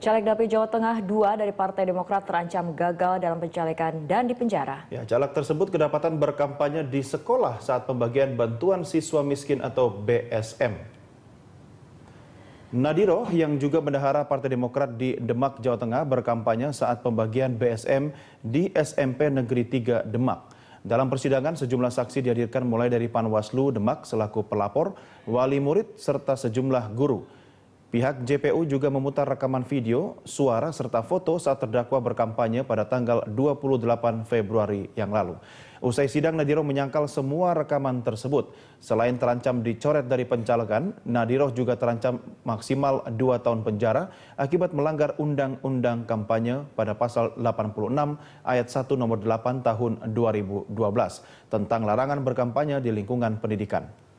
Caleg Dapil Jawa Tengah dua dari Partai Demokrat terancam gagal dalam pencalekan dan dipenjara. Ya, caleg tersebut kedapatan berkampanye di sekolah saat pembagian bantuan siswa miskin atau BSM. Nadiroh yang juga bendahara Partai Demokrat di Demak, Jawa Tengah berkampanye saat pembagian BSM di SMP Negeri 3 Demak. Dalam persidangan, sejumlah saksi dihadirkan mulai dari Panwaslu Demak selaku pelapor, wali murid, serta sejumlah guru. Pihak JPU juga memutar rekaman video, suara, serta foto saat terdakwa berkampanye pada tanggal 28 Februari yang lalu. Usai sidang, Nadiroh menyangkal semua rekaman tersebut. Selain terancam dicoret dari pencalegan, Nadiroh juga terancam maksimal 2 tahun penjara akibat melanggar Undang-Undang Kampanye pada pasal 86 ayat 1 nomor 8 tahun 2012 tentang larangan berkampanye di lingkungan pendidikan.